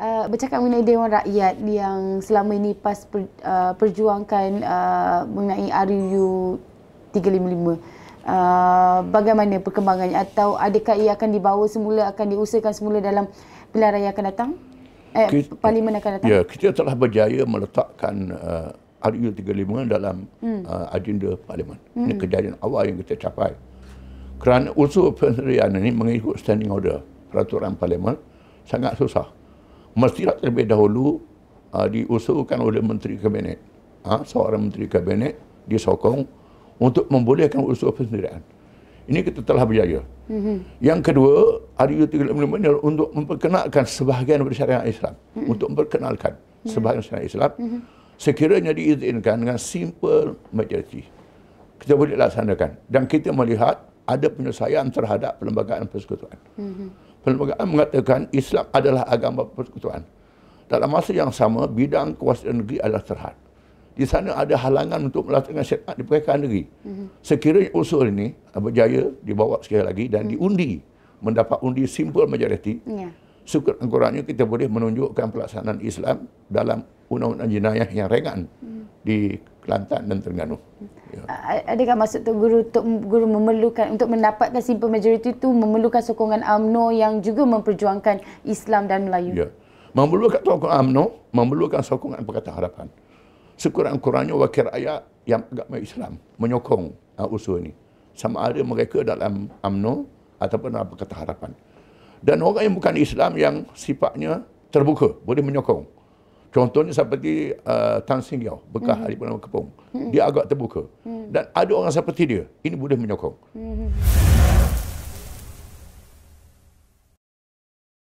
uh, bercakap mengenai Dewan Rakyat yang selama ini PAS per, uh, perjuangkan uh, mengenai RUU 355. Uh, bagaimana perkembangannya atau adakah ia akan dibawa semula akan diusahakan semula dalam pilihan raya akan datang eh, kita, parlimen akan datang ya kita telah berjaya meletakkan uh, RU 35 dalam hmm. uh, agenda parlimen hmm. ini kejadian awal yang kita capai kerana usul pendirian ini mengikut standing order peraturan parlimen sangat susah mestilah terlebih dahulu uh, diusulkan oleh menteri kabinet ha, seorang menteri kabinet disokong untuk membolehkan usul persendirian ini kita telah berjaya mm-hmm. yang kedua RU 35 ini untuk memperkenalkan sebahagian syariah Islam mm-hmm. untuk memperkenalkan mm-hmm. sebahagian syariah Islam mm-hmm. sekiranya diizinkan dengan simple majority kita boleh laksanakan dan kita melihat ada penyelesaian terhadap perlembagaan persekutuan. Mm-hmm. Perlembagaan mengatakan Islam adalah agama persekutuan. Dalam masa yang sama, bidang kuasa negeri adalah terhad. Di sana ada halangan untuk melaksanakan syariat di perkaitan negeri. Mm-hmm. Sekiranya usul ini eh, berjaya dibawa sekali lagi dan mm-hmm. diundi, mendapat undi simpul majoriti, yeah. sekurang-kurangnya kita boleh menunjukkan pelaksanaan Islam dalam undang-undang jenayah yang ringan mm-hmm. di Kelantan dan Terengganu. Mm-hmm. Yeah. Adakah maksud tu guru untuk guru memerlukan untuk mendapatkan simple majority itu memerlukan sokongan AMNO yang juga memperjuangkan Islam dan Melayu? Ya. Memerlukan sokongan UMNO, memerlukan sokongan Pakatan Harapan. Sekurang-kurangnya wakil rakyat yang agama Islam menyokong uh, usul ini. Sama ada mereka dalam AMNO ataupun dalam Pakatan Harapan. Dan orang yang bukan Islam yang sifatnya terbuka boleh menyokong. Contohnya seperti uh, Tan Sing Yau, bekah mm-hmm. Ahli Perdana Kepung. Mm-hmm. Dia agak terbuka. Mm-hmm. Dan ada orang seperti dia, ini boleh menyokong. Mm-hmm.